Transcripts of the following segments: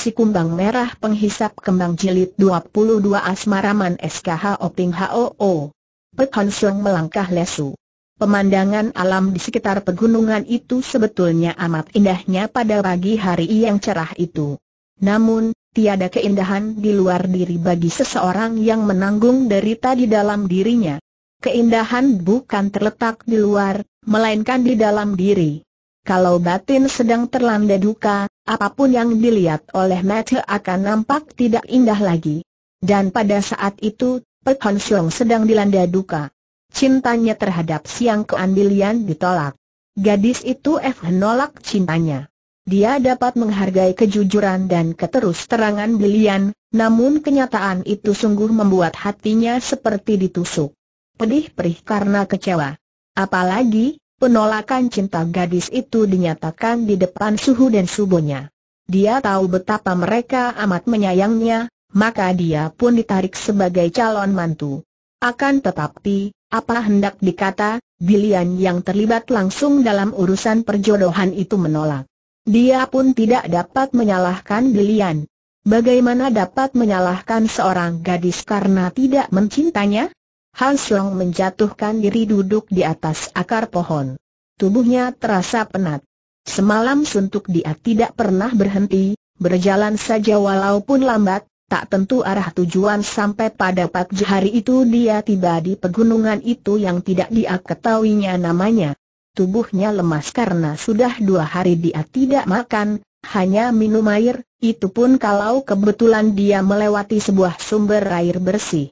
Si Kumbang Merah Penghisap Kembang Jilid 22 Asmaraman SKH Oping HOO Pek melangkah lesu Pemandangan alam di sekitar pegunungan itu sebetulnya amat indahnya pada pagi hari yang cerah itu. Namun, tiada keindahan di luar diri bagi seseorang yang menanggung derita di dalam dirinya. Keindahan bukan terletak di luar, melainkan di dalam diri. Kalau batin sedang terlanda duka, apapun yang dilihat oleh mata akan nampak tidak indah lagi. Dan pada saat itu, Pek Hon Siong sedang dilanda duka. Cintanya terhadap Siang Keandilian ditolak. Gadis itu F menolak cintanya. Dia dapat menghargai kejujuran dan keterus terangan Bilian, namun kenyataan itu sungguh membuat hatinya seperti ditusuk. Pedih perih karena kecewa. Apalagi, Penolakan cinta gadis itu dinyatakan di depan suhu dan subonya. Dia tahu betapa mereka amat menyayangnya, maka dia pun ditarik sebagai calon mantu. Akan tetapi, apa hendak dikata, Bilian yang terlibat langsung dalam urusan perjodohan itu menolak. Dia pun tidak dapat menyalahkan Bilian. Bagaimana dapat menyalahkan seorang gadis karena tidak mencintanya? Hans Long menjatuhkan diri duduk di atas akar pohon. Tubuhnya terasa penat. Semalam suntuk dia tidak pernah berhenti, berjalan saja walaupun lambat, tak tentu arah tujuan sampai pada pagi hari itu dia tiba di pegunungan itu yang tidak dia ketahuinya namanya. Tubuhnya lemas karena sudah dua hari dia tidak makan, hanya minum air, itu pun kalau kebetulan dia melewati sebuah sumber air bersih.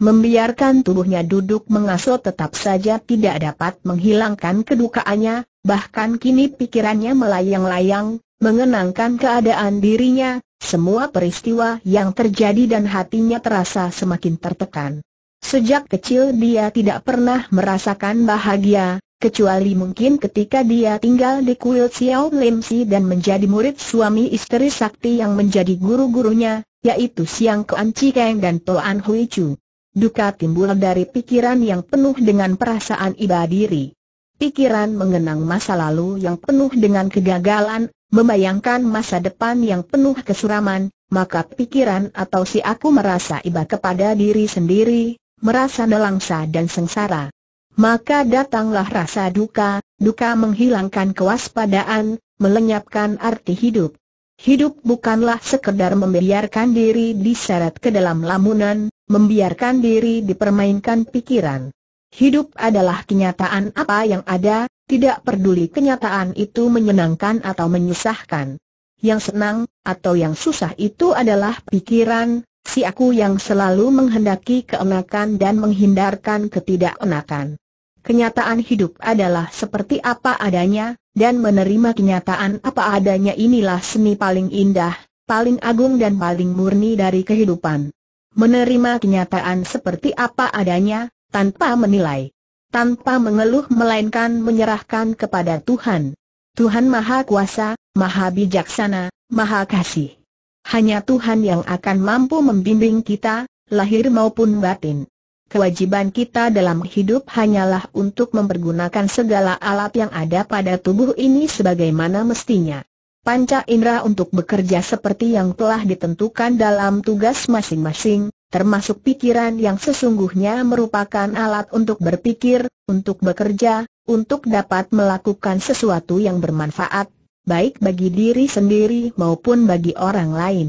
Membiarkan tubuhnya duduk mengasuh tetap saja tidak dapat menghilangkan kedukaannya, bahkan kini pikirannya melayang-layang, mengenangkan keadaan dirinya, semua peristiwa yang terjadi dan hatinya terasa semakin tertekan. Sejak kecil dia tidak pernah merasakan bahagia, kecuali mungkin ketika dia tinggal di kuil Xiao Lim Si dan menjadi murid suami istri sakti yang menjadi guru-gurunya, yaitu Siang Kuan Chikeng dan Toan Hui Chu. Duka timbul dari pikiran yang penuh dengan perasaan iba diri. Pikiran mengenang masa lalu yang penuh dengan kegagalan, membayangkan masa depan yang penuh kesuraman, maka pikiran atau si aku merasa iba kepada diri sendiri, merasa nelangsa dan sengsara. Maka datanglah rasa duka, duka menghilangkan kewaspadaan, melenyapkan arti hidup. Hidup bukanlah sekedar membiarkan diri diseret ke dalam lamunan, membiarkan diri dipermainkan pikiran. Hidup adalah kenyataan apa yang ada, tidak peduli kenyataan itu menyenangkan atau menyusahkan. Yang senang, atau yang susah itu adalah pikiran, si aku yang selalu menghendaki keenakan dan menghindarkan ketidakenakan kenyataan hidup adalah seperti apa adanya, dan menerima kenyataan apa adanya inilah seni paling indah, paling agung dan paling murni dari kehidupan. Menerima kenyataan seperti apa adanya, tanpa menilai, tanpa mengeluh melainkan menyerahkan kepada Tuhan. Tuhan Maha Kuasa, Maha Bijaksana, Maha Kasih. Hanya Tuhan yang akan mampu membimbing kita, lahir maupun batin. Kewajiban kita dalam hidup hanyalah untuk mempergunakan segala alat yang ada pada tubuh ini sebagaimana mestinya. Panca indera untuk bekerja seperti yang telah ditentukan dalam tugas masing-masing, termasuk pikiran yang sesungguhnya merupakan alat untuk berpikir, untuk bekerja, untuk dapat melakukan sesuatu yang bermanfaat, baik bagi diri sendiri maupun bagi orang lain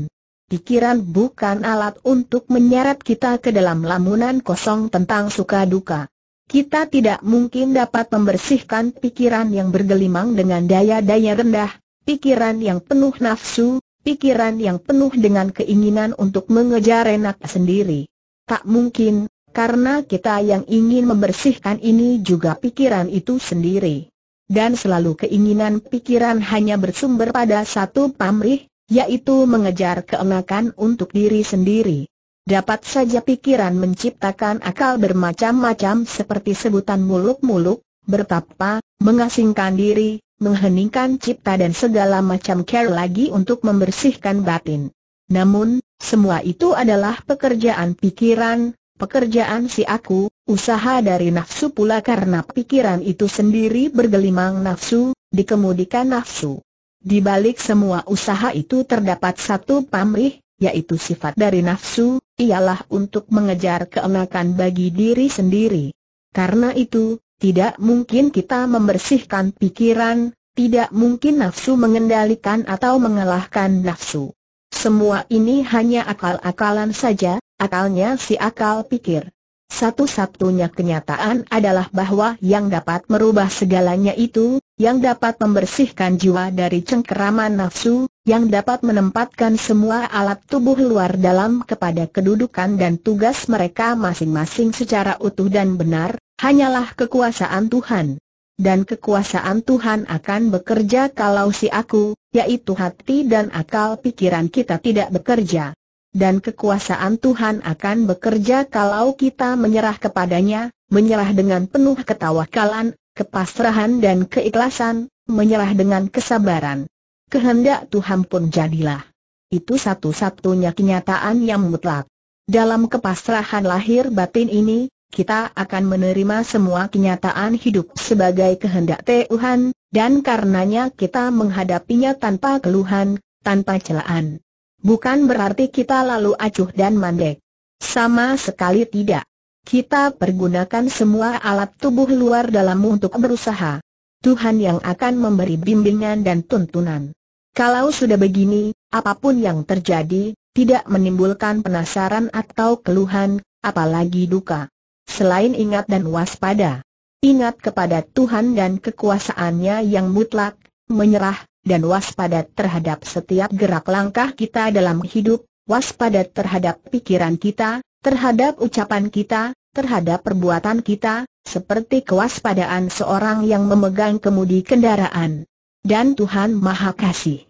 pikiran bukan alat untuk menyeret kita ke dalam lamunan kosong tentang suka duka. Kita tidak mungkin dapat membersihkan pikiran yang bergelimang dengan daya-daya rendah, pikiran yang penuh nafsu, pikiran yang penuh dengan keinginan untuk mengejar enak sendiri. Tak mungkin, karena kita yang ingin membersihkan ini juga pikiran itu sendiri dan selalu keinginan pikiran hanya bersumber pada satu pamrih, yaitu mengejar keenakan untuk diri sendiri. Dapat saja pikiran menciptakan akal bermacam-macam seperti sebutan muluk-muluk, bertapa, mengasingkan diri, mengheningkan cipta dan segala macam care lagi untuk membersihkan batin. Namun, semua itu adalah pekerjaan pikiran, pekerjaan si aku, usaha dari nafsu pula karena pikiran itu sendiri bergelimang nafsu, dikemudikan nafsu. Di balik semua usaha itu terdapat satu pamrih, yaitu sifat dari nafsu, ialah untuk mengejar keenakan bagi diri sendiri. Karena itu, tidak mungkin kita membersihkan pikiran, tidak mungkin nafsu mengendalikan atau mengalahkan nafsu. Semua ini hanya akal-akalan saja, akalnya si akal pikir. Satu-satunya kenyataan adalah bahwa yang dapat merubah segalanya itu, yang dapat membersihkan jiwa dari cengkeraman nafsu, yang dapat menempatkan semua alat tubuh luar dalam kepada kedudukan dan tugas mereka masing-masing secara utuh dan benar, hanyalah kekuasaan Tuhan. Dan kekuasaan Tuhan akan bekerja kalau si aku, yaitu hati dan akal pikiran kita tidak bekerja dan kekuasaan Tuhan akan bekerja kalau kita menyerah kepadanya, menyerah dengan penuh ketawakalan, kepasrahan dan keikhlasan, menyerah dengan kesabaran. Kehendak Tuhan pun jadilah. Itu satu-satunya kenyataan yang mutlak. Dalam kepasrahan lahir batin ini, kita akan menerima semua kenyataan hidup sebagai kehendak Tuhan, dan karenanya kita menghadapinya tanpa keluhan, tanpa celaan. Bukan berarti kita lalu acuh dan mandek. Sama sekali tidak. Kita pergunakan semua alat tubuh luar dalam untuk berusaha. Tuhan yang akan memberi bimbingan dan tuntunan. Kalau sudah begini, apapun yang terjadi, tidak menimbulkan penasaran atau keluhan, apalagi duka. Selain ingat dan waspada. Ingat kepada Tuhan dan kekuasaannya yang mutlak, menyerah, dan waspada terhadap setiap gerak langkah kita dalam hidup, waspada terhadap pikiran kita, terhadap ucapan kita, terhadap perbuatan kita, seperti kewaspadaan seorang yang memegang kemudi kendaraan. Dan Tuhan Maha Kasih.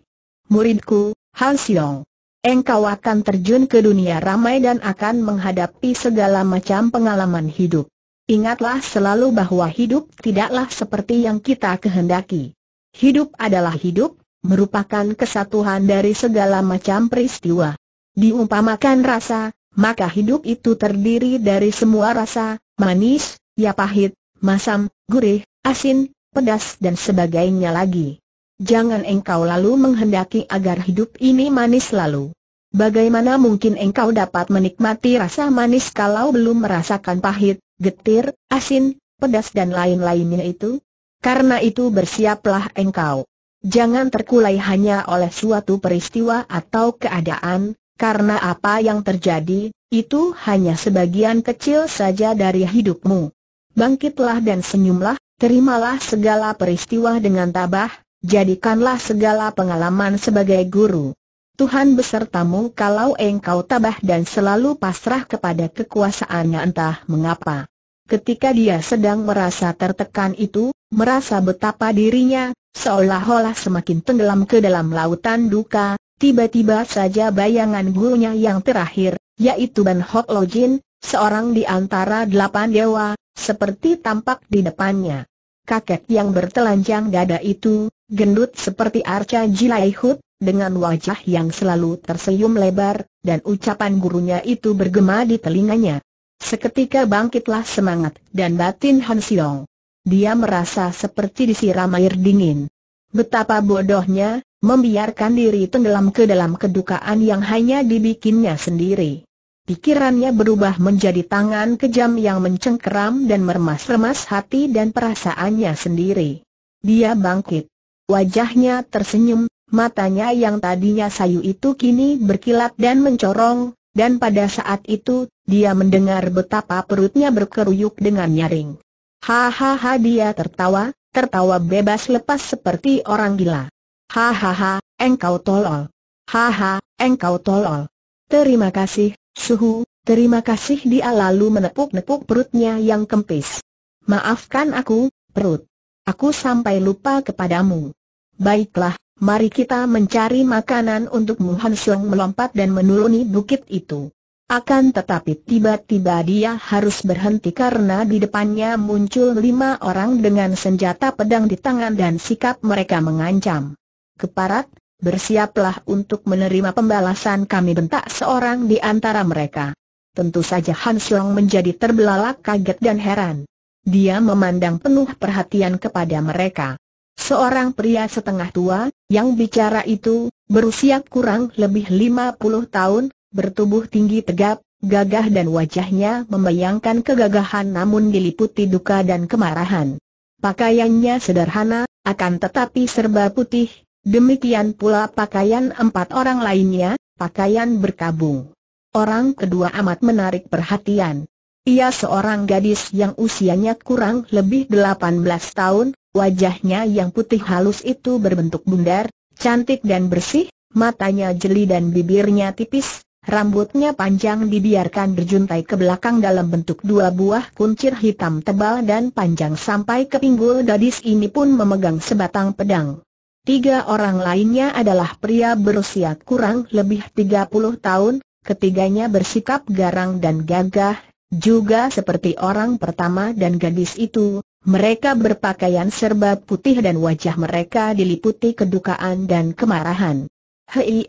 Muridku, Han Siong. Engkau akan terjun ke dunia ramai dan akan menghadapi segala macam pengalaman hidup. Ingatlah selalu bahwa hidup tidaklah seperti yang kita kehendaki. Hidup adalah hidup, merupakan kesatuan dari segala macam peristiwa. Diumpamakan rasa, maka hidup itu terdiri dari semua rasa, manis, ya pahit, masam, gurih, asin, pedas dan sebagainya lagi. Jangan engkau lalu menghendaki agar hidup ini manis lalu. Bagaimana mungkin engkau dapat menikmati rasa manis kalau belum merasakan pahit, getir, asin, pedas dan lain-lainnya itu? Karena itu bersiaplah engkau. Jangan terkulai hanya oleh suatu peristiwa atau keadaan, karena apa yang terjadi, itu hanya sebagian kecil saja dari hidupmu. Bangkitlah dan senyumlah, terimalah segala peristiwa dengan tabah, jadikanlah segala pengalaman sebagai guru. Tuhan besertamu kalau engkau tabah dan selalu pasrah kepada kekuasaannya entah mengapa. Ketika dia sedang merasa tertekan itu, merasa betapa dirinya, seolah-olah semakin tenggelam ke dalam lautan duka, tiba-tiba saja bayangan gurunya yang terakhir, yaitu Ban Hok Lo Jin, seorang di antara delapan dewa, seperti tampak di depannya. Kakek yang bertelanjang dada itu, gendut seperti arca Jilaihut, dengan wajah yang selalu tersenyum lebar, dan ucapan gurunya itu bergema di telinganya. Seketika bangkitlah semangat dan batin Han Siong. Dia merasa seperti disiram air dingin. Betapa bodohnya, membiarkan diri tenggelam ke dalam kedukaan yang hanya dibikinnya sendiri. Pikirannya berubah menjadi tangan kejam yang mencengkeram dan meremas-remas hati dan perasaannya sendiri. Dia bangkit. Wajahnya tersenyum, matanya yang tadinya sayu itu kini berkilat dan mencorong, dan pada saat itu, dia mendengar betapa perutnya berkeruyuk dengan nyaring. Hahaha dia tertawa, tertawa bebas lepas seperti orang gila. Hahaha, engkau tolol. Haha, engkau tolol. Terima kasih, suhu, terima kasih dia lalu menepuk-nepuk perutnya yang kempis. Maafkan aku, perut. Aku sampai lupa kepadamu. Baiklah, mari kita mencari makanan untukmu Han melompat dan menuruni bukit itu. Akan tetapi tiba-tiba dia harus berhenti karena di depannya muncul lima orang dengan senjata pedang di tangan dan sikap mereka mengancam. Keparat, bersiaplah untuk menerima pembalasan kami bentak seorang di antara mereka. Tentu saja Han Xiong menjadi terbelalak kaget dan heran. Dia memandang penuh perhatian kepada mereka. Seorang pria setengah tua, yang bicara itu, berusia kurang lebih lima puluh tahun, bertubuh tinggi tegap, gagah dan wajahnya membayangkan kegagahan namun diliputi duka dan kemarahan. Pakaiannya sederhana, akan tetapi serba putih, demikian pula pakaian empat orang lainnya, pakaian berkabung. Orang kedua amat menarik perhatian. Ia seorang gadis yang usianya kurang lebih 18 tahun, wajahnya yang putih halus itu berbentuk bundar, cantik dan bersih, matanya jeli dan bibirnya tipis, Rambutnya panjang dibiarkan berjuntai ke belakang dalam bentuk dua buah kuncir hitam tebal dan panjang sampai ke pinggul gadis ini pun memegang sebatang pedang. Tiga orang lainnya adalah pria berusia kurang lebih 30 tahun, ketiganya bersikap garang dan gagah, juga seperti orang pertama dan gadis itu, mereka berpakaian serba putih dan wajah mereka diliputi kedukaan dan kemarahan. Hei,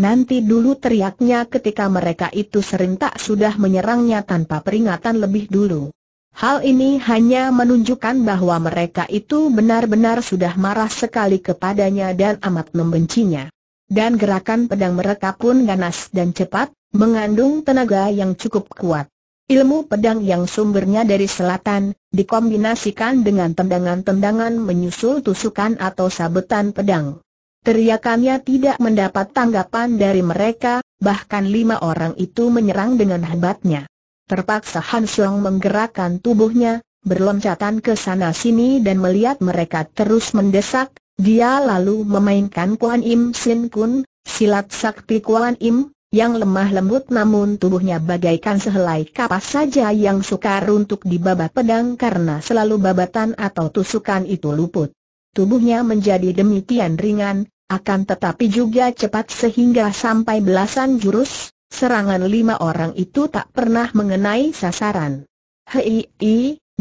Nanti dulu teriaknya ketika mereka itu serentak sudah menyerangnya tanpa peringatan lebih dulu. Hal ini hanya menunjukkan bahwa mereka itu benar-benar sudah marah sekali kepadanya dan amat membencinya. Dan gerakan pedang mereka pun ganas dan cepat, mengandung tenaga yang cukup kuat. Ilmu pedang yang sumbernya dari selatan, dikombinasikan dengan tendangan-tendangan menyusul tusukan atau sabetan pedang. Teriakannya tidak mendapat tanggapan dari mereka, bahkan lima orang itu menyerang dengan hebatnya. Terpaksa Han Song menggerakkan tubuhnya, berloncatan ke sana-sini dan melihat mereka terus mendesak, dia lalu memainkan Kuan Im Sin Kun, silat sakti Kuan Im, yang lemah lembut namun tubuhnya bagaikan sehelai kapas saja yang sukar untuk dibabat pedang karena selalu babatan atau tusukan itu luput. Tubuhnya menjadi demikian ringan, akan tetapi juga cepat sehingga sampai belasan jurus, serangan lima orang itu tak pernah mengenai sasaran. Hei,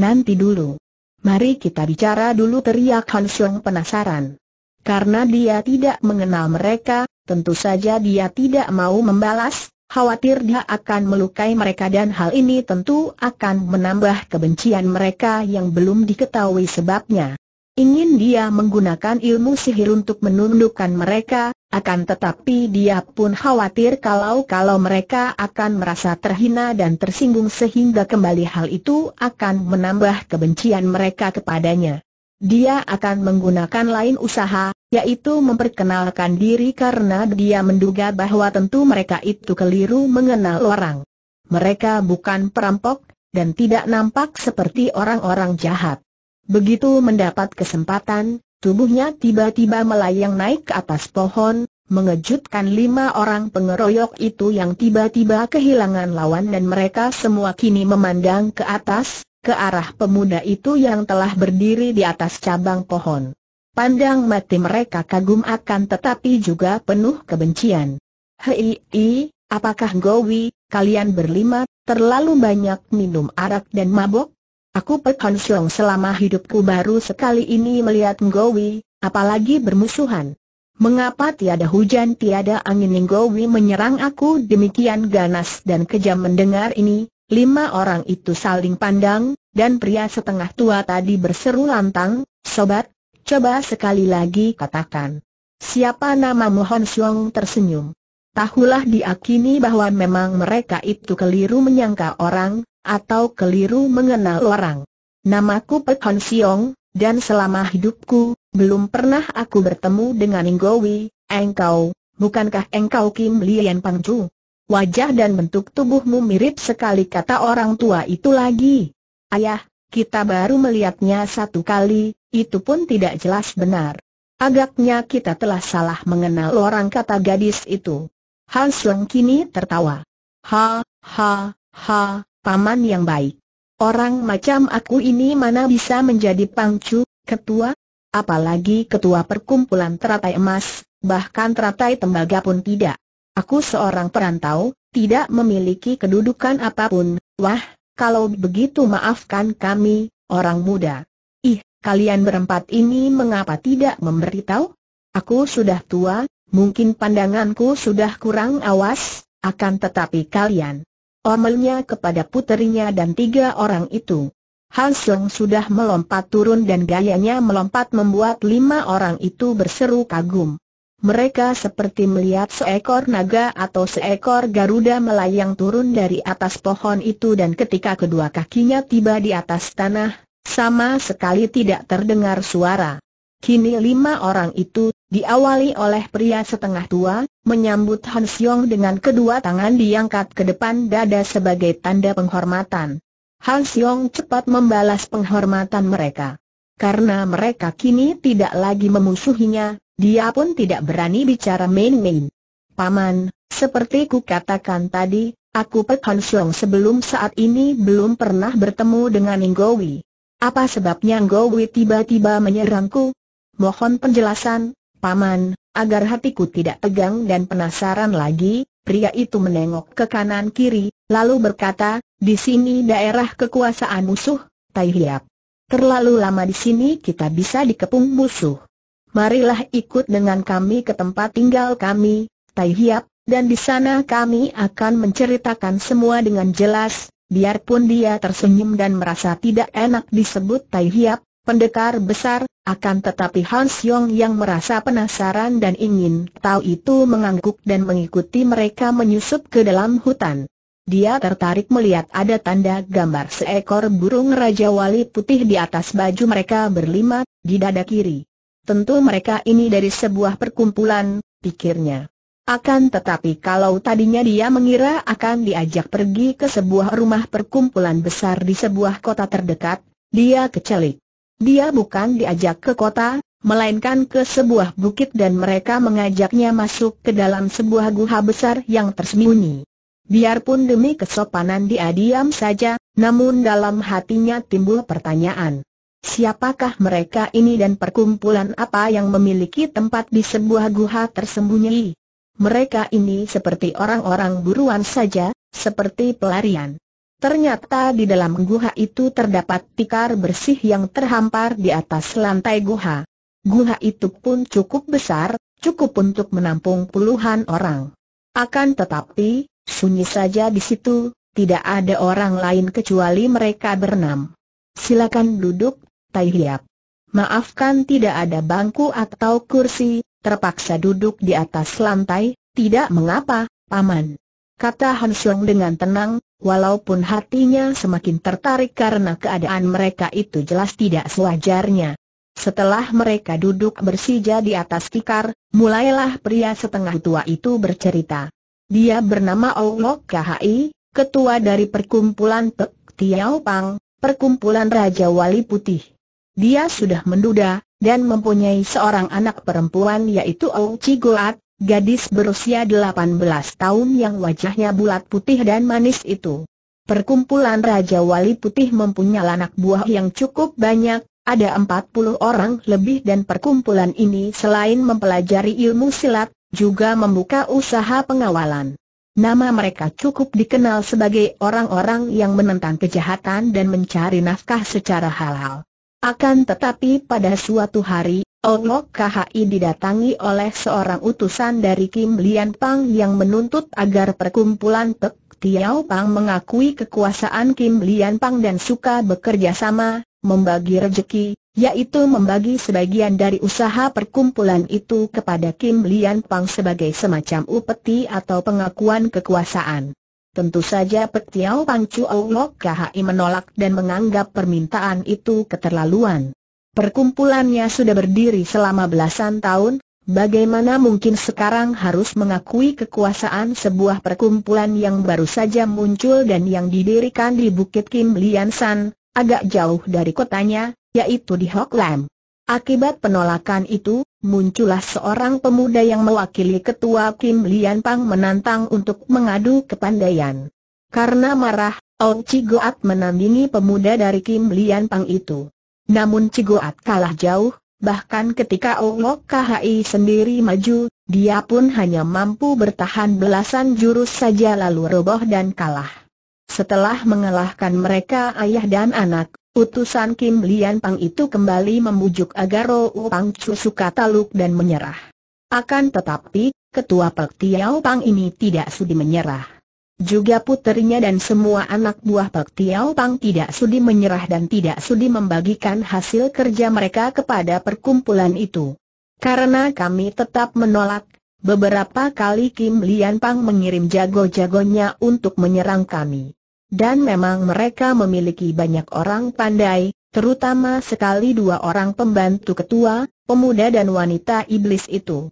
nanti dulu. Mari kita bicara dulu teriak Han Xiong penasaran. Karena dia tidak mengenal mereka, tentu saja dia tidak mau membalas, khawatir dia akan melukai mereka dan hal ini tentu akan menambah kebencian mereka yang belum diketahui sebabnya. Ingin dia menggunakan ilmu sihir untuk menundukkan mereka, akan tetapi dia pun khawatir kalau-kalau mereka akan merasa terhina dan tersinggung sehingga kembali hal itu akan menambah kebencian mereka kepadanya. Dia akan menggunakan lain usaha, yaitu memperkenalkan diri karena dia menduga bahwa tentu mereka itu keliru mengenal orang. Mereka bukan perampok, dan tidak nampak seperti orang-orang jahat. Begitu mendapat kesempatan, tubuhnya tiba-tiba melayang naik ke atas pohon, mengejutkan lima orang pengeroyok itu yang tiba-tiba kehilangan lawan dan mereka semua kini memandang ke atas, ke arah pemuda itu yang telah berdiri di atas cabang pohon. Pandang mati mereka kagum akan tetapi juga penuh kebencian. Hei, apakah Gowi, kalian berlima, terlalu banyak minum arak dan mabok? Aku Pek Han selama hidupku baru sekali ini melihat Ngowi, apalagi bermusuhan. Mengapa tiada hujan tiada angin Ngowi menyerang aku demikian ganas dan kejam mendengar ini, lima orang itu saling pandang, dan pria setengah tua tadi berseru lantang, Sobat, coba sekali lagi katakan. Siapa nama Mohon Siong tersenyum. Tahulah diakini bahwa memang mereka itu keliru menyangka orang, atau keliru mengenal orang. Namaku Pek Hon Siong, dan selama hidupku, belum pernah aku bertemu dengan Inggowi, engkau, bukankah engkau Kim Lian Chu? Wajah dan bentuk tubuhmu mirip sekali kata orang tua itu lagi. Ayah, kita baru melihatnya satu kali, itu pun tidak jelas benar. Agaknya kita telah salah mengenal orang kata gadis itu. Hans Leng kini tertawa. Ha, ha, ha, paman yang baik. Orang macam aku ini mana bisa menjadi pangcu, ketua? Apalagi ketua perkumpulan teratai emas, bahkan teratai tembaga pun tidak. Aku seorang perantau, tidak memiliki kedudukan apapun. Wah, kalau begitu maafkan kami, orang muda. Ih, kalian berempat ini mengapa tidak memberitahu? Aku sudah tua, mungkin pandanganku sudah kurang awas, akan tetapi kalian omelnya kepada puterinya dan tiga orang itu. Han sudah melompat turun dan gayanya melompat membuat lima orang itu berseru kagum. Mereka seperti melihat seekor naga atau seekor garuda melayang turun dari atas pohon itu dan ketika kedua kakinya tiba di atas tanah, sama sekali tidak terdengar suara. Kini lima orang itu, diawali oleh pria setengah tua, menyambut Han Xiong dengan kedua tangan diangkat ke depan dada sebagai tanda penghormatan. Han Xiong cepat membalas penghormatan mereka. Karena mereka kini tidak lagi memusuhinya, dia pun tidak berani bicara main-main. Paman, seperti ku katakan tadi, aku Pek Han Xiong sebelum saat ini belum pernah bertemu dengan Ngowi. Apa sebabnya Ngowi tiba-tiba menyerangku? Mohon penjelasan, Paman, Agar hatiku tidak tegang dan penasaran lagi, pria itu menengok ke kanan kiri, lalu berkata, di sini daerah kekuasaan musuh, Tai Hiap. Terlalu lama di sini kita bisa dikepung musuh. Marilah ikut dengan kami ke tempat tinggal kami, Tai Hiap, dan di sana kami akan menceritakan semua dengan jelas, biarpun dia tersenyum dan merasa tidak enak disebut Tai Hiap, pendekar besar, akan tetapi Hans Yong yang merasa penasaran dan ingin tahu itu mengangguk dan mengikuti mereka menyusup ke dalam hutan. Dia tertarik melihat ada tanda gambar seekor burung Raja Wali putih di atas baju mereka berlima, di dada kiri. Tentu mereka ini dari sebuah perkumpulan, pikirnya. Akan tetapi kalau tadinya dia mengira akan diajak pergi ke sebuah rumah perkumpulan besar di sebuah kota terdekat, dia kecelik. Dia bukan diajak ke kota, melainkan ke sebuah bukit dan mereka mengajaknya masuk ke dalam sebuah guha besar yang tersembunyi. Biarpun demi kesopanan dia diam saja, namun dalam hatinya timbul pertanyaan. Siapakah mereka ini dan perkumpulan apa yang memiliki tempat di sebuah guha tersembunyi? Mereka ini seperti orang-orang buruan saja, seperti pelarian. Ternyata di dalam guha itu terdapat tikar bersih yang terhampar di atas lantai guha. Guha itu pun cukup besar, cukup untuk menampung puluhan orang. Akan tetapi, sunyi saja di situ, tidak ada orang lain kecuali mereka berenam. Silakan duduk, Tai Hiap. Maafkan tidak ada bangku atau kursi, terpaksa duduk di atas lantai, tidak mengapa, Paman. Kata Han Xiong dengan tenang, Walaupun hatinya semakin tertarik karena keadaan mereka itu jelas tidak sewajarnya. Setelah mereka duduk bersija di atas tikar, mulailah pria setengah tua itu bercerita. Dia bernama Olok KHI, ketua dari perkumpulan Pek Tiao Pang, perkumpulan Raja Wali Putih. Dia sudah menduda, dan mempunyai seorang anak perempuan yaitu Ochi Goat gadis berusia 18 tahun yang wajahnya bulat putih dan manis itu. Perkumpulan Raja Wali Putih mempunyai anak buah yang cukup banyak, ada 40 orang lebih dan perkumpulan ini selain mempelajari ilmu silat, juga membuka usaha pengawalan. Nama mereka cukup dikenal sebagai orang-orang yang menentang kejahatan dan mencari nafkah secara halal. Akan tetapi pada suatu hari, Olok KHI didatangi oleh seorang utusan dari Kim Lian Pang yang menuntut agar perkumpulan Pek Tiao Pang mengakui kekuasaan Kim Lian Pang dan suka bekerja sama, membagi rejeki, yaitu membagi sebagian dari usaha perkumpulan itu kepada Kim Lian Pang sebagai semacam upeti atau pengakuan kekuasaan. Tentu saja Pek Tiao Pang Chu Olok KHI menolak dan menganggap permintaan itu keterlaluan. Perkumpulannya sudah berdiri selama belasan tahun, bagaimana mungkin sekarang harus mengakui kekuasaan sebuah perkumpulan yang baru saja muncul dan yang didirikan di Bukit Kim Lian San, agak jauh dari kotanya, yaitu di Hok Lam. Akibat penolakan itu, muncullah seorang pemuda yang mewakili ketua Kim Lian Pang menantang untuk mengadu kepandaian. Karena marah, Oh Chi Goat menandingi pemuda dari Kim Lian Pang itu. Namun Cigoat kalah jauh, bahkan ketika Owok KHI sendiri maju, dia pun hanya mampu bertahan belasan jurus saja lalu roboh dan kalah. Setelah mengalahkan mereka ayah dan anak, utusan Kim Lian Pang itu kembali membujuk agar Rou Pang Chu suka taluk dan menyerah. Akan tetapi, ketua Pek Tiao Pang ini tidak sudi menyerah. Juga puterinya dan semua anak buah Pak Tiao Pang tidak sudi menyerah dan tidak sudi membagikan hasil kerja mereka kepada perkumpulan itu. Karena kami tetap menolak, beberapa kali Kim Lian Pang mengirim jago-jagonya untuk menyerang kami. Dan memang mereka memiliki banyak orang pandai, terutama sekali dua orang pembantu ketua, pemuda dan wanita iblis itu.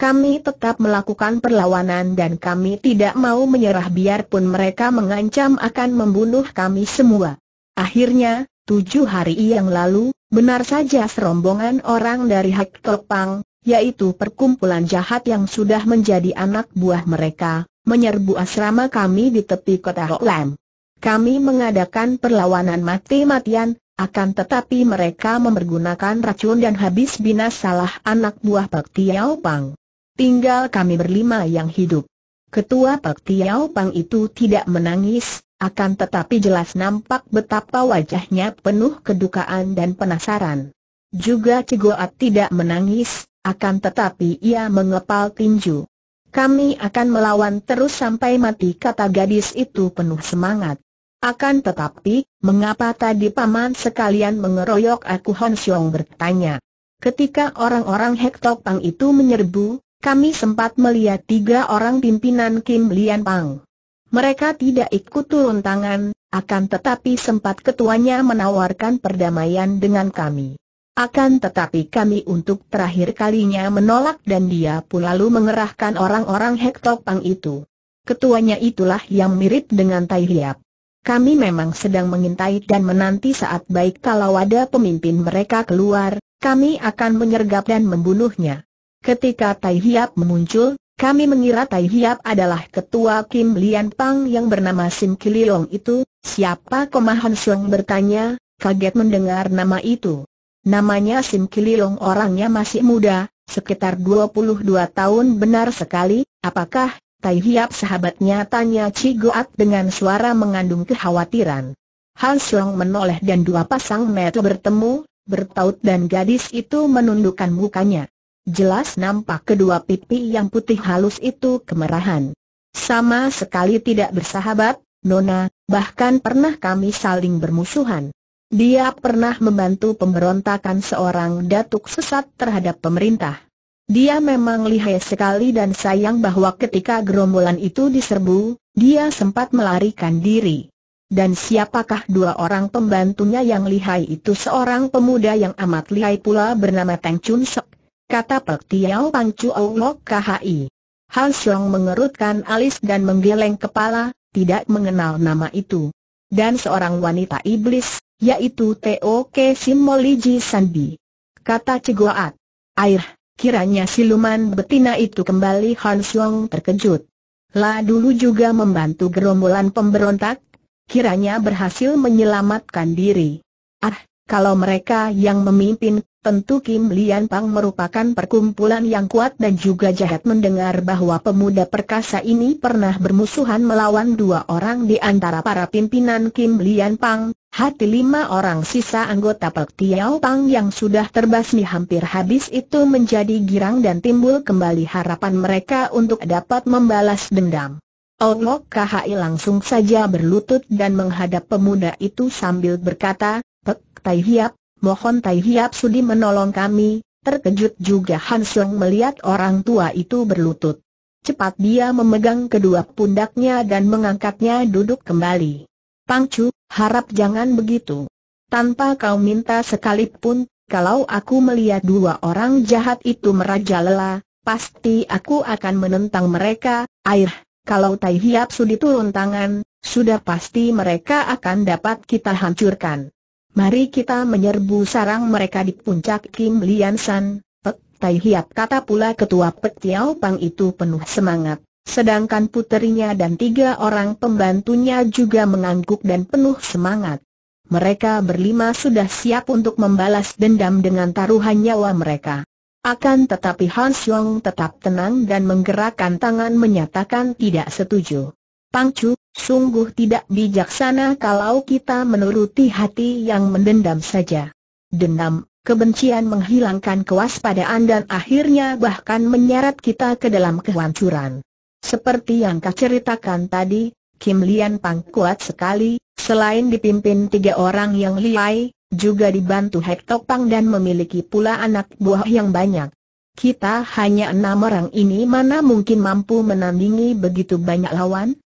Kami tetap melakukan perlawanan dan kami tidak mau menyerah biarpun mereka mengancam akan membunuh kami semua. Akhirnya, tujuh hari yang lalu, benar saja serombongan orang dari Hak Pang, yaitu perkumpulan jahat yang sudah menjadi anak buah mereka, menyerbu asrama kami di tepi kota Hoklam. Kami mengadakan perlawanan mati-matian, akan tetapi mereka mempergunakan racun dan habis binasalah anak buah Pak Tiao Pang tinggal kami berlima yang hidup. Ketua Pek Tiao Pang itu tidak menangis, akan tetapi jelas nampak betapa wajahnya penuh kedukaan dan penasaran. Juga Cigoat tidak menangis, akan tetapi ia mengepal tinju. Kami akan melawan terus sampai mati kata gadis itu penuh semangat. Akan tetapi, mengapa tadi paman sekalian mengeroyok aku Hon Xiong bertanya. Ketika orang-orang Hektok Pang itu menyerbu, kami sempat melihat tiga orang pimpinan Kim Lian Pang. Mereka tidak ikut turun tangan, akan tetapi sempat ketuanya menawarkan perdamaian dengan kami. Akan tetapi kami untuk terakhir kalinya menolak dan dia pun lalu mengerahkan orang-orang Hektok Pang itu. Ketuanya itulah yang mirip dengan Tai Hiap. Kami memang sedang mengintai dan menanti saat baik kalau ada pemimpin mereka keluar, kami akan menyergap dan membunuhnya. Ketika Tai Hiap muncul, kami mengira Tai Hiap adalah ketua Kim Lian Pang yang bernama Sim Kililong itu, siapa Han Sung bertanya, kaget mendengar nama itu. Namanya Sim Kililong orangnya masih muda, sekitar 22 tahun benar sekali, apakah, Tai Hiap sahabatnya tanya Cigoat dengan suara mengandung kekhawatiran. Han Sung menoleh dan dua pasang mata bertemu, bertaut dan gadis itu menundukkan mukanya jelas nampak kedua pipi yang putih halus itu kemerahan. Sama sekali tidak bersahabat, Nona, bahkan pernah kami saling bermusuhan. Dia pernah membantu pemberontakan seorang datuk sesat terhadap pemerintah. Dia memang lihai sekali dan sayang bahwa ketika gerombolan itu diserbu, dia sempat melarikan diri. Dan siapakah dua orang pembantunya yang lihai itu seorang pemuda yang amat lihai pula bernama Teng Chun Sok kata Pek Tiao Pang Chuo Lok KHI. Han Xiong mengerutkan alis dan menggeleng kepala, tidak mengenal nama itu. Dan seorang wanita iblis, yaitu T.O.K. Simoliji Sandi. Kata Cegoat. Air, kiranya siluman betina itu kembali Han Xiong terkejut. La dulu juga membantu gerombolan pemberontak, kiranya berhasil menyelamatkan diri. Ah, kalau mereka yang memimpin, tentu Kim Lian Pang merupakan perkumpulan yang kuat dan juga jahat mendengar bahwa pemuda perkasa ini pernah bermusuhan melawan dua orang di antara para pimpinan Kim Lian Pang, hati lima orang sisa anggota Pek Tiao Pang yang sudah terbasmi hampir habis itu menjadi girang dan timbul kembali harapan mereka untuk dapat membalas dendam. Ongok oh, Khi langsung saja berlutut dan menghadap pemuda itu sambil berkata, Pek Tai Hiap, mohon Tai Hiap sudi menolong kami, terkejut juga Han melihat orang tua itu berlutut. Cepat dia memegang kedua pundaknya dan mengangkatnya duduk kembali. Pangcu, harap jangan begitu. Tanpa kau minta sekalipun, kalau aku melihat dua orang jahat itu merajalela, pasti aku akan menentang mereka, air, kalau Tai Hiap sudi turun tangan, sudah pasti mereka akan dapat kita hancurkan. Mari kita menyerbu sarang mereka di puncak Kim Lian San, Pek Tai Hiap kata pula ketua Pek Tiao Pang itu penuh semangat. Sedangkan puterinya dan tiga orang pembantunya juga mengangguk dan penuh semangat. Mereka berlima sudah siap untuk membalas dendam dengan taruhan nyawa mereka. Akan tetapi Hans Yong tetap tenang dan menggerakkan tangan menyatakan tidak setuju. Pangcu, sungguh tidak bijaksana kalau kita menuruti hati yang mendendam saja. Dendam, kebencian menghilangkan kewaspadaan dan akhirnya bahkan menyeret kita ke dalam kehancuran. Seperti yang kau ceritakan tadi, Kim Lian Pang kuat sekali, selain dipimpin tiga orang yang liai, juga dibantu Hek Tok Pang dan memiliki pula anak buah yang banyak. Kita hanya enam orang ini mana mungkin mampu menandingi begitu banyak lawan?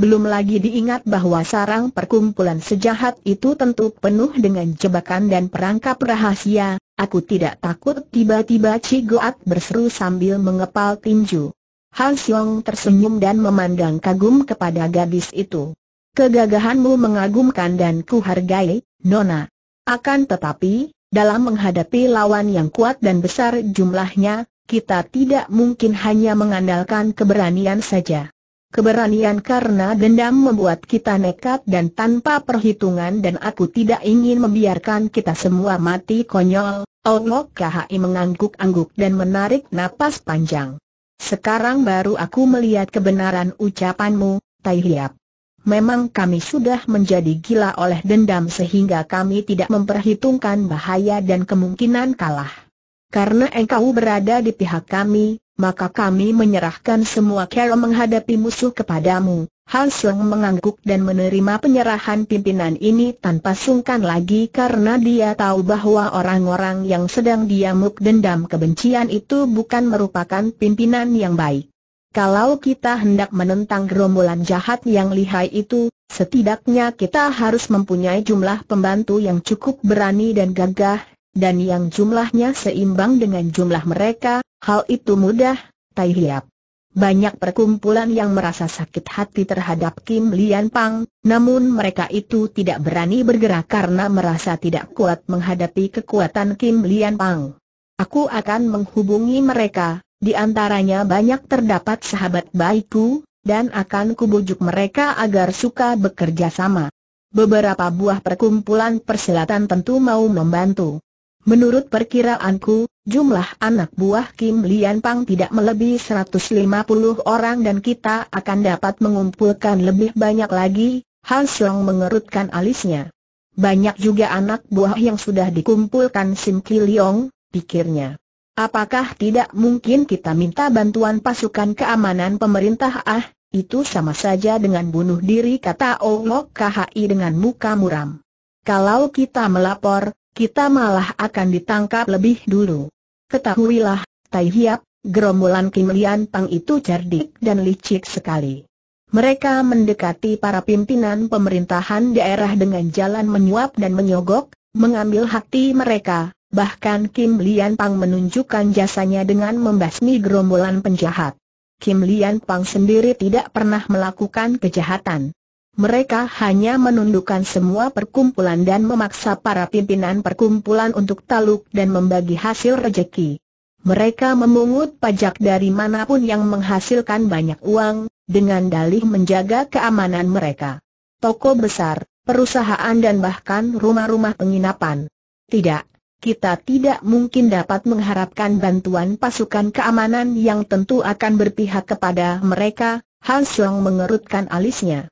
Belum lagi diingat bahwa sarang perkumpulan sejahat itu tentu penuh dengan jebakan dan perangkap rahasia, aku tidak takut tiba-tiba Cigoat berseru sambil mengepal tinju. Han Siong tersenyum dan memandang kagum kepada gadis itu. Kegagahanmu mengagumkan dan kuhargai, Nona. Akan tetapi, dalam menghadapi lawan yang kuat dan besar jumlahnya, kita tidak mungkin hanya mengandalkan keberanian saja. Keberanian karena dendam membuat kita nekat dan tanpa perhitungan dan aku tidak ingin membiarkan kita semua mati konyol. Ongok KHI mengangguk-angguk dan menarik napas panjang. Sekarang baru aku melihat kebenaran ucapanmu, Tai Hiap. Memang kami sudah menjadi gila oleh dendam sehingga kami tidak memperhitungkan bahaya dan kemungkinan kalah. Karena engkau berada di pihak kami, maka kami menyerahkan semua cara menghadapi musuh kepadamu. Hal Seng mengangguk dan menerima penyerahan pimpinan ini tanpa sungkan lagi karena dia tahu bahwa orang-orang yang sedang diamuk dendam kebencian itu bukan merupakan pimpinan yang baik. Kalau kita hendak menentang gerombolan jahat yang lihai itu, setidaknya kita harus mempunyai jumlah pembantu yang cukup berani dan gagah, dan yang jumlahnya seimbang dengan jumlah mereka, hal itu mudah, Tai Hiap. Banyak perkumpulan yang merasa sakit hati terhadap Kim Lian Pang, namun mereka itu tidak berani bergerak karena merasa tidak kuat menghadapi kekuatan Kim Lian Pang. Aku akan menghubungi mereka, di antaranya banyak terdapat sahabat baikku, dan akan kubujuk mereka agar suka bekerja sama. Beberapa buah perkumpulan persilatan tentu mau membantu. Menurut perkiraanku, jumlah anak buah Kim Lian Pang tidak melebihi 150 orang dan kita akan dapat mengumpulkan lebih banyak lagi, Han Xiong mengerutkan alisnya. Banyak juga anak buah yang sudah dikumpulkan Sim Kiliong, pikirnya. Apakah tidak mungkin kita minta bantuan pasukan keamanan pemerintah ah, itu sama saja dengan bunuh diri kata Olok Khi dengan muka muram. Kalau kita melapor, kita malah akan ditangkap lebih dulu. Ketahuilah, Tai Hiap, gerombolan Kim Lian Pang itu cerdik dan licik sekali. Mereka mendekati para pimpinan pemerintahan daerah dengan jalan menyuap dan menyogok, mengambil hati mereka, bahkan Kim Lian Pang menunjukkan jasanya dengan membasmi gerombolan penjahat. Kim Lian Pang sendiri tidak pernah melakukan kejahatan. Mereka hanya menundukkan semua perkumpulan dan memaksa para pimpinan perkumpulan untuk taluk dan membagi hasil rejeki. Mereka memungut pajak dari manapun yang menghasilkan banyak uang, dengan dalih menjaga keamanan mereka. Toko besar, perusahaan dan bahkan rumah-rumah penginapan. Tidak, kita tidak mungkin dapat mengharapkan bantuan pasukan keamanan yang tentu akan berpihak kepada mereka, Han mengerutkan alisnya.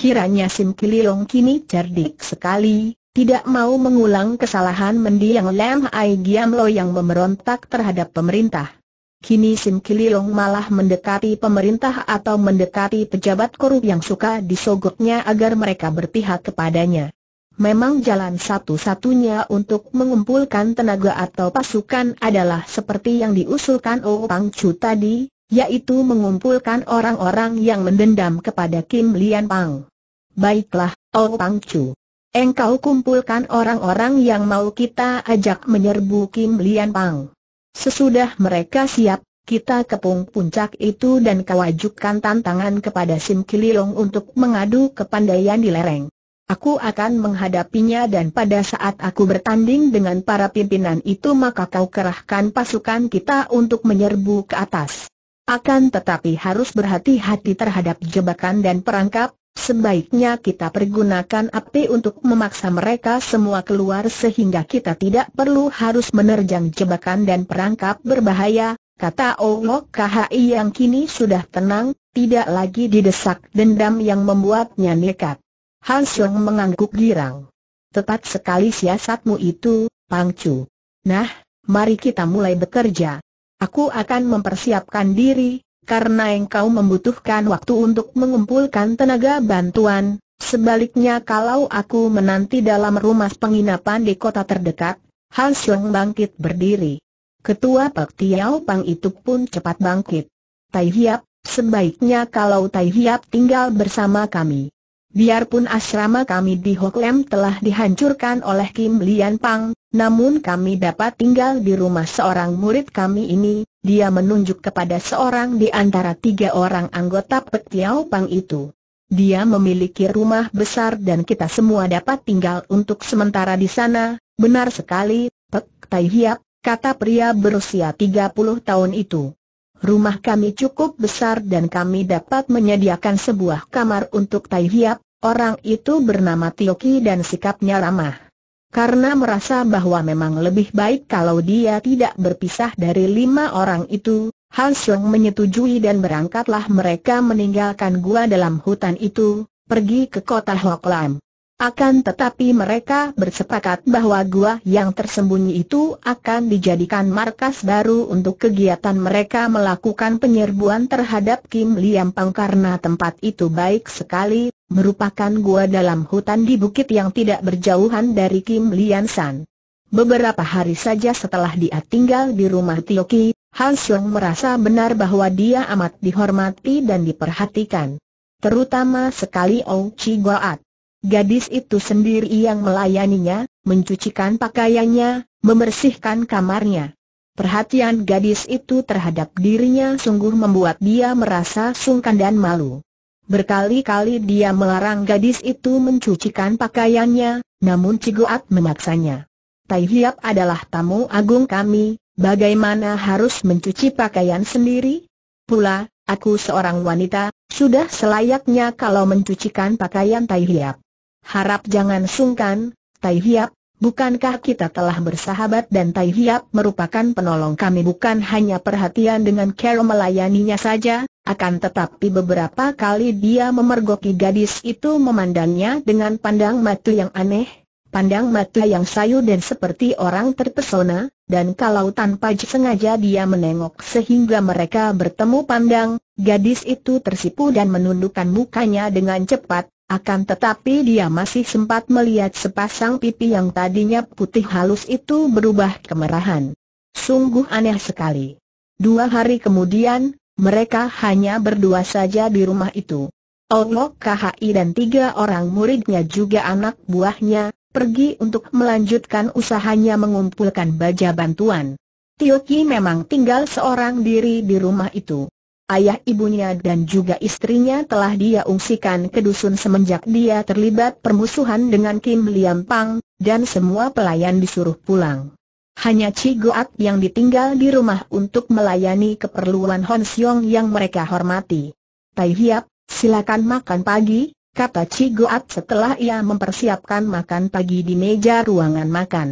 Kiranya Sim Kililong kini cerdik sekali, tidak mau mengulang kesalahan mendiang Lam Ai Giam Lo yang memberontak terhadap pemerintah. Kini Sim Kililong malah mendekati pemerintah atau mendekati pejabat korup yang suka disogoknya agar mereka berpihak kepadanya. Memang jalan satu-satunya untuk mengumpulkan tenaga atau pasukan adalah seperti yang diusulkan Oh Pang Chu tadi, yaitu mengumpulkan orang-orang yang mendendam kepada Kim Lian Pang. Baiklah, O Pang Chu. Engkau kumpulkan orang-orang yang mau kita ajak menyerbu Kim Lian Pang. Sesudah mereka siap, kita kepung puncak itu dan kewajukan tantangan kepada Sim Kililong untuk mengadu ke kepandaian di lereng. Aku akan menghadapinya dan pada saat aku bertanding dengan para pimpinan itu maka kau kerahkan pasukan kita untuk menyerbu ke atas. Akan tetapi harus berhati-hati terhadap jebakan dan perangkap, sebaiknya kita pergunakan api untuk memaksa mereka semua keluar sehingga kita tidak perlu harus menerjang jebakan dan perangkap berbahaya, kata Olok KHI yang kini sudah tenang, tidak lagi didesak dendam yang membuatnya nekat. Han mengangguk girang. Tepat sekali siasatmu itu, Pangcu. Nah, mari kita mulai bekerja. Aku akan mempersiapkan diri, karena engkau membutuhkan waktu untuk mengumpulkan tenaga bantuan. Sebaliknya kalau aku menanti dalam rumah penginapan di kota terdekat, Han Xiong bangkit berdiri. Ketua Pek Tiao Pang itu pun cepat bangkit. Tai Hiap, sebaiknya kalau Tai Hiap tinggal bersama kami. Biarpun asrama kami di Hoklem telah dihancurkan oleh Kim Lian Pang, namun kami dapat tinggal di rumah seorang murid kami ini, dia menunjuk kepada seorang di antara tiga orang anggota Pek Pang itu. Dia memiliki rumah besar dan kita semua dapat tinggal untuk sementara di sana, benar sekali, Pek Tai Hiap, kata pria berusia 30 tahun itu. Rumah kami cukup besar dan kami dapat menyediakan sebuah kamar untuk Tai Hiap, orang itu bernama Tioki dan sikapnya ramah karena merasa bahwa memang lebih baik kalau dia tidak berpisah dari lima orang itu, Han Seng menyetujui dan berangkatlah mereka meninggalkan gua dalam hutan itu, pergi ke kota Hok Lam. Akan tetapi mereka bersepakat bahwa gua yang tersembunyi itu akan dijadikan markas baru untuk kegiatan mereka melakukan penyerbuan terhadap Kim Liampang karena tempat itu baik sekali, merupakan gua dalam hutan di bukit yang tidak berjauhan dari Kim Lian San. Beberapa hari saja setelah dia tinggal di rumah Tioki, Han Xiong merasa benar bahwa dia amat dihormati dan diperhatikan. Terutama sekali Ong Chi Goat. Gadis itu sendiri yang melayaninya, mencucikan pakaiannya, membersihkan kamarnya. Perhatian gadis itu terhadap dirinya sungguh membuat dia merasa sungkan dan malu. Berkali-kali dia melarang gadis itu mencucikan pakaiannya, namun Ciguat memaksanya. Tai Hiap adalah tamu agung kami, bagaimana harus mencuci pakaian sendiri? Pula, aku seorang wanita, sudah selayaknya kalau mencucikan pakaian Tai Hiap. Harap jangan sungkan, Tai Hiap, Bukankah kita telah bersahabat dan Tai Hiap merupakan penolong kami bukan hanya perhatian dengan cara melayaninya saja, akan tetapi beberapa kali dia memergoki gadis itu memandangnya dengan pandang mata yang aneh, pandang mata yang sayu dan seperti orang terpesona, dan kalau tanpa sengaja dia menengok sehingga mereka bertemu pandang, gadis itu tersipu dan menundukkan mukanya dengan cepat, akan tetapi dia masih sempat melihat sepasang pipi yang tadinya putih halus itu berubah kemerahan. Sungguh aneh sekali. Dua hari kemudian, mereka hanya berdua saja di rumah itu. Olok KHI dan tiga orang muridnya juga anak buahnya, pergi untuk melanjutkan usahanya mengumpulkan baja bantuan. Tio Ki memang tinggal seorang diri di rumah itu. Ayah ibunya dan juga istrinya telah dia ungsikan ke dusun semenjak dia terlibat permusuhan dengan Kim Liam Pang, dan semua pelayan disuruh pulang. Hanya Cigoat yang ditinggal di rumah untuk melayani keperluan Hon Siong yang mereka hormati. Tai Hiap, silakan makan pagi, kata Cigoat setelah ia mempersiapkan makan pagi di meja ruangan makan.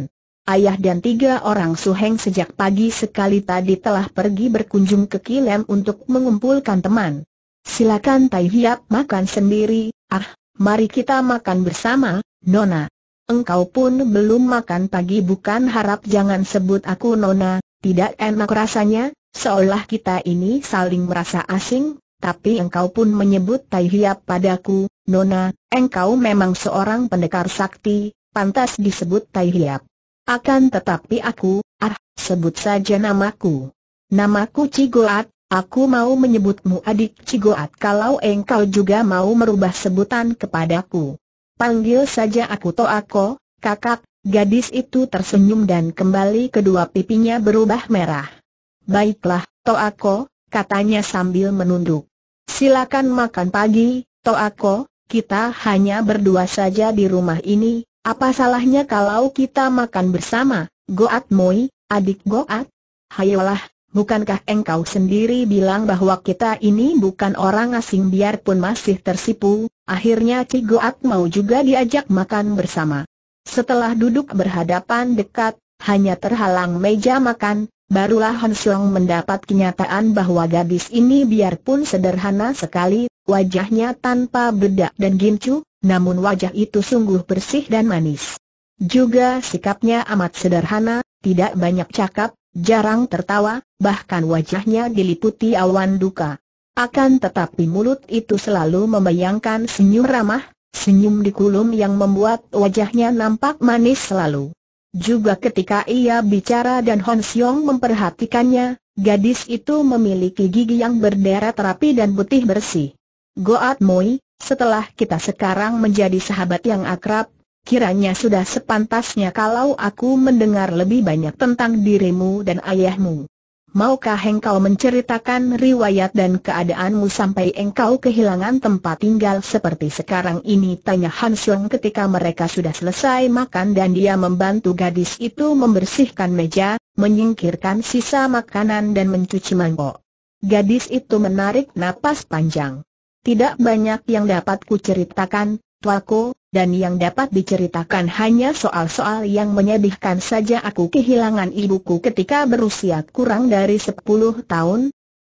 Ayah dan tiga orang suheng sejak pagi sekali tadi telah pergi berkunjung ke Kilem untuk mengumpulkan teman. Silakan Tai Hiap makan sendiri, ah, mari kita makan bersama, Nona engkau pun belum makan pagi bukan harap jangan sebut aku Nona, tidak enak rasanya, seolah kita ini saling merasa asing, tapi engkau pun menyebut Tai padaku, Nona, engkau memang seorang pendekar sakti, pantas disebut Tai Akan tetapi aku, ah, sebut saja namaku. Namaku Cigoat, Aku mau menyebutmu adik Cigoat kalau engkau juga mau merubah sebutan kepadaku. Panggil saja aku Toako, kakak, gadis itu tersenyum dan kembali kedua pipinya berubah merah. Baiklah, Toako, katanya sambil menunduk. Silakan makan pagi, Toako, kita hanya berdua saja di rumah ini, apa salahnya kalau kita makan bersama, Goat Moi, adik Goat? Hayolah, bukankah engkau sendiri bilang bahwa kita ini bukan orang asing biarpun masih tersipu, akhirnya Ki mau juga diajak makan bersama. Setelah duduk berhadapan dekat, hanya terhalang meja makan, barulah Han mendapat kenyataan bahwa gadis ini biarpun sederhana sekali, wajahnya tanpa bedak dan gincu, namun wajah itu sungguh bersih dan manis. Juga sikapnya amat sederhana, tidak banyak cakap, Jarang tertawa, bahkan wajahnya diliputi awan duka. Akan tetapi mulut itu selalu membayangkan senyum ramah, senyum dikulum yang membuat wajahnya nampak manis selalu. Juga ketika ia bicara dan Hon Siong memperhatikannya, gadis itu memiliki gigi yang berderet rapi dan putih bersih. Goat Moi, setelah kita sekarang menjadi sahabat yang akrab, Kiranya sudah sepantasnya kalau aku mendengar lebih banyak tentang dirimu dan ayahmu. Maukah engkau menceritakan riwayat dan keadaanmu sampai engkau kehilangan tempat tinggal seperti sekarang ini? Tanya Han ketika mereka sudah selesai makan dan dia membantu gadis itu membersihkan meja, menyingkirkan sisa makanan dan mencuci mangkok. Gadis itu menarik napas panjang. Tidak banyak yang dapat ceritakan tuaku, dan yang dapat diceritakan hanya soal-soal yang menyedihkan saja aku kehilangan ibuku ketika berusia kurang dari 10 tahun.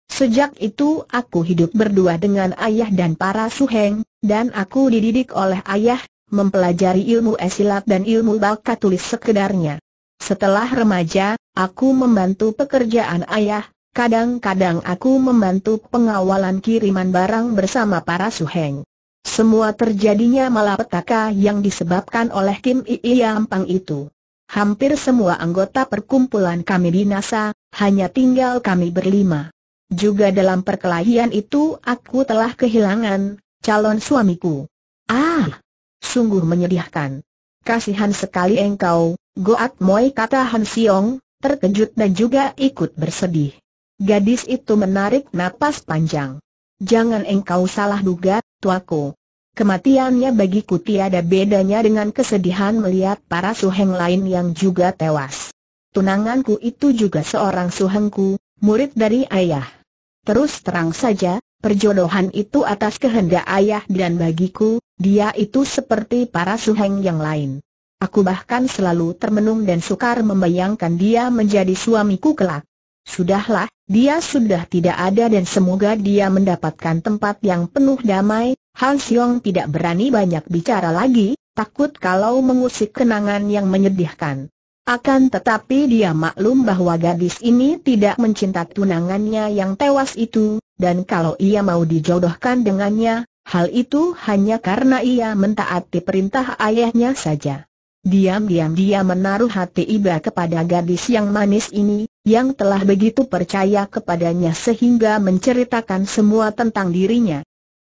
Sejak itu aku hidup berdua dengan ayah dan para suheng, dan aku dididik oleh ayah, mempelajari ilmu esilat dan ilmu bakat tulis sekedarnya. Setelah remaja, aku membantu pekerjaan ayah, kadang-kadang aku membantu pengawalan kiriman barang bersama para suheng semua terjadinya malapetaka yang disebabkan oleh Kim Ii Yampang itu. Hampir semua anggota perkumpulan kami binasa, hanya tinggal kami berlima. Juga dalam perkelahian itu aku telah kehilangan calon suamiku. Ah, sungguh menyedihkan. Kasihan sekali engkau, Goat Moi kata Han Siong, terkejut dan juga ikut bersedih. Gadis itu menarik napas panjang. Jangan engkau salah duga, tuaku. Kematiannya bagiku tiada bedanya dengan kesedihan melihat para suheng lain yang juga tewas. Tunanganku itu juga seorang suhengku, murid dari ayah. Terus terang saja, perjodohan itu atas kehendak ayah dan bagiku, dia itu seperti para suheng yang lain. Aku bahkan selalu termenung dan sukar membayangkan dia menjadi suamiku kelak. Sudahlah, dia sudah tidak ada dan semoga dia mendapatkan tempat yang penuh damai. Han Siong tidak berani banyak bicara lagi, takut kalau mengusik kenangan yang menyedihkan. Akan tetapi dia maklum bahwa gadis ini tidak mencintai tunangannya yang tewas itu, dan kalau ia mau dijodohkan dengannya, hal itu hanya karena ia mentaati perintah ayahnya saja. Diam-diam dia menaruh hati iba kepada gadis yang manis ini, yang telah begitu percaya kepadanya sehingga menceritakan semua tentang dirinya.